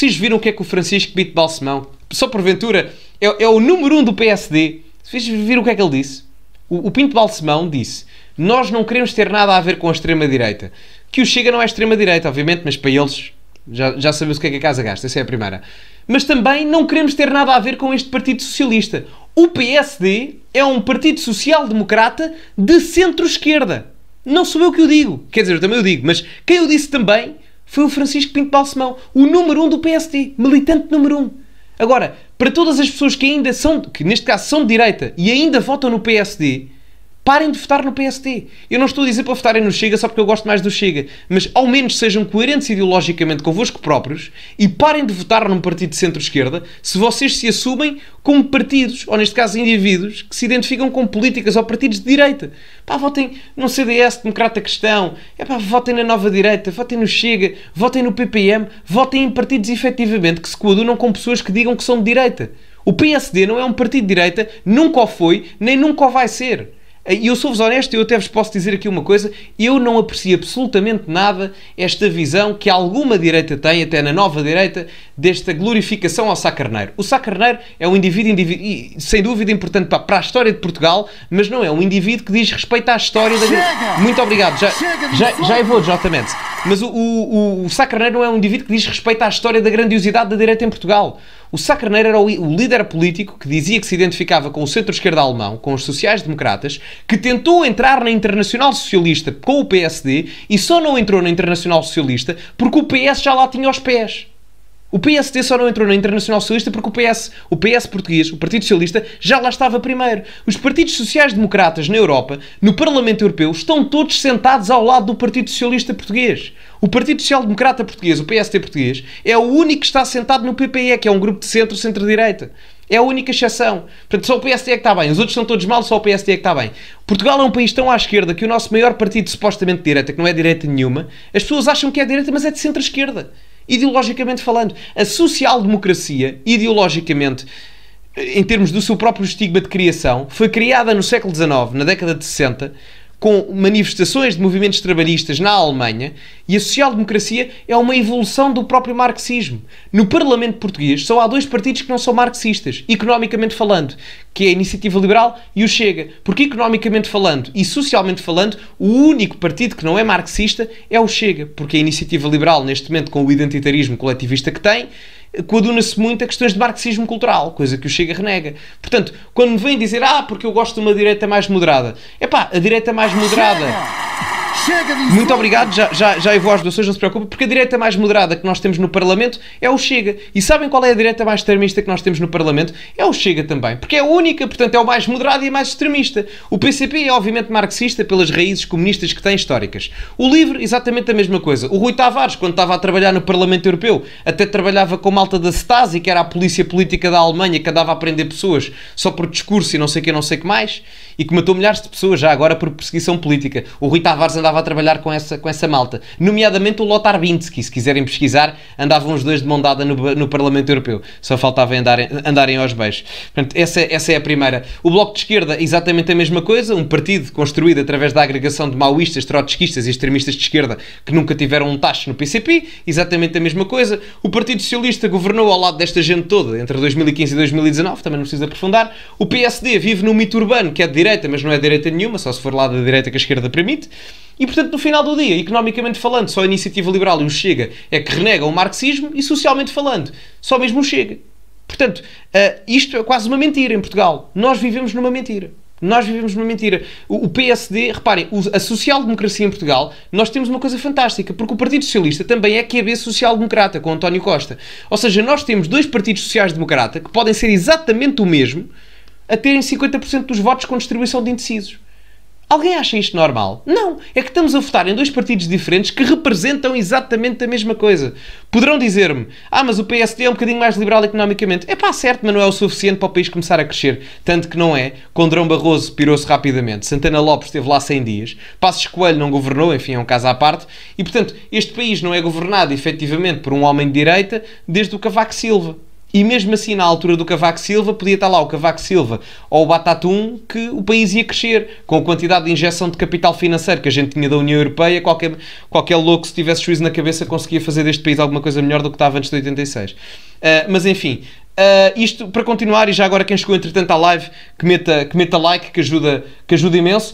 Vocês viram o que é que o Francisco Bito Balsemão, só porventura, é, é o número um do PSD. Vocês viram o que é que ele disse? O, o Pinto Balsemão disse: Nós não queremos ter nada a ver com a extrema-direita. Que o Chega não é extrema-direita, obviamente, mas para eles já, já sabemos o que é que a casa gasta. Essa é a primeira. Mas também não queremos ter nada a ver com este Partido Socialista. O PSD é um partido social-democrata de centro-esquerda. Não sou eu que o digo. Quer dizer, eu também o digo, mas quem o disse também foi o Francisco Pinto Balsemão, o número 1 um do PSD, militante número 1. Um. Agora, para todas as pessoas que ainda são, que neste caso são de direita e ainda votam no PSD, Parem de votar no PST. Eu não estou a dizer para votarem no Chega só porque eu gosto mais do Chega, mas ao menos sejam coerentes ideologicamente convosco próprios e parem de votar num partido de centro-esquerda se vocês se assumem como partidos, ou neste caso indivíduos, que se identificam com políticas ou partidos de direita. Pá, votem no CDS, Democrata Cristão, é pá, votem na Nova Direita, votem no Chega, votem no PPM, votem em partidos efetivamente que se coadunam com pessoas que digam que são de direita. O PSD não é um partido de direita, nunca o foi, nem nunca o vai ser. E eu sou-vos honesto, eu até vos posso dizer aqui uma coisa: eu não aprecio absolutamente nada esta visão que alguma direita tem, até na nova direita, desta glorificação ao Sá Carneiro. O Sá Carneiro é um indivíduo, indivíduo sem dúvida importante para, a história de Portugal, mas não é um indivíduo que diz respeito à história da... Chega! Muito obrigado, já, já, já eu vou, exatamente. Mas o, o, o Sá Carneiro não é um indivíduo que diz respeito à história da grandiosidade da direita em Portugal. O Sá Carneiro era o, o líder político que dizia que se identificava com o centro-esquerda alemão, com os sociais-democratas, que tentou entrar na Internacional Socialista com o PSD e só não entrou na Internacional Socialista porque o PS já lá tinha os pés. O PSD só não entrou na Internacional Socialista porque o PS, o PS português, o Partido Socialista, já lá estava primeiro. Os partidos sociais-democratas na Europa, no Parlamento Europeu, estão todos sentados ao lado do Partido Socialista Português. O Partido Social Democrata Português, o PST português, é o único que está sentado no PPE, que é um grupo de centro-centro-direita. É a única exceção. Portanto, só o PSD é que está bem. Os outros são todos mal, só o PSD é que está bem. Portugal é um país tão à esquerda que o nosso maior partido supostamente de direita, que não é direita nenhuma, as pessoas acham que é direita, mas é de centro-esquerda ideologicamente falando. A social-democracia, ideologicamente, em termos do seu próprio estigma de criação, foi criada no século XIX, na década de 60, com manifestações de movimentos trabalhistas na Alemanha e a social-democracia é uma evolução do próprio marxismo. No Parlamento Português só há dois partidos que não são marxistas, economicamente falando, que é a Iniciativa Liberal e o Chega. Porque economicamente falando e socialmente falando, o único partido que não é marxista é o Chega. Porque a Iniciativa Liberal, neste momento, com o identitarismo coletivista que tem, coaduna-se muito a questões de marxismo cultural, coisa que o Chega renega. Portanto, quando me vêm dizer, ah, porque eu gosto de uma direita mais moderada, é pá, a direita mais ah, moderada Chega de Muito obrigado, já, já, já eu vou às doações, não se preocupe, porque a direita mais moderada que nós temos no Parlamento é o Chega. E sabem qual é a direita mais extremista que nós temos no Parlamento? É o Chega também, porque é a única, portanto é o mais moderado e a mais extremista. O PCP é obviamente marxista pelas raízes comunistas que tem históricas. O LIVRE, exatamente a mesma coisa. O Rui Tavares, quando estava a trabalhar no Parlamento Europeu, até trabalhava com malta da Stasi, que era a polícia política da Alemanha, que andava a prender pessoas só por discurso e não sei o que, não sei o que mais e que matou milhares de pessoas já agora por perseguição política. O Rui Tavares andava a trabalhar com essa, com essa malta, nomeadamente o Lothar Binsky, se quiserem pesquisar, andavam os dois de mão dada no, no Parlamento Europeu, só faltava andarem, andarem aos beijos. Portanto, essa, essa é a primeira. O Bloco de Esquerda, exatamente a mesma coisa, um partido construído através da agregação de maoístas, trotskistas e extremistas de esquerda que nunca tiveram um tacho no PCP, exatamente a mesma coisa. O Partido Socialista governou ao lado desta gente toda entre 2015 e 2019, também não preciso aprofundar. O PSD vive num mito urbano que é de direita, mas não é direita nenhuma, só se for lá da direita que a esquerda permite. E, portanto, no final do dia, economicamente falando, só a iniciativa liberal e o Chega é que renegam o marxismo e, socialmente falando, só mesmo o Chega. Portanto, eh, isto é quase uma mentira em Portugal. Nós vivemos numa mentira. Nós vivemos numa mentira. O, PSD, reparem, a social-democracia em Portugal, nós temos uma coisa fantástica, porque o Partido Socialista também é QB social-democrata, com António Costa. Ou seja, nós temos dois partidos sociais-democrata que podem ser exatamente o mesmo, a terem 50% dos votos com distribuição de indecisos. Alguém acha isto normal? Não! É que estamos a votar em dois partidos diferentes que representam exatamente a mesma coisa. Poderão dizer-me: Ah, mas o PSD é um bocadinho mais liberal economicamente. É pá, certo, mas não é o suficiente para o país começar a crescer. Tanto que não é. Condrão Barroso pirou-se rapidamente. Santana Lopes esteve lá 100 dias. Passos Coelho não governou, enfim, é um caso à parte. E portanto, este país não é governado efetivamente por um homem de direita desde o Cavaco Silva. E mesmo assim, na altura do Cavaco Silva, podia estar lá o Cavaco Silva ou o Batatum, que o país ia crescer. Com a quantidade de injeção de capital financeiro que a gente tinha da União Europeia, qualquer, qualquer louco, se tivesse juízo na cabeça, conseguia fazer deste país alguma coisa melhor do que estava antes de 86. Uh, ah, mas enfim, Uh, isto para continuar, e já agora quem chegou entretanto à live, que meta, que meta like, que ajuda, que ajuda imenso.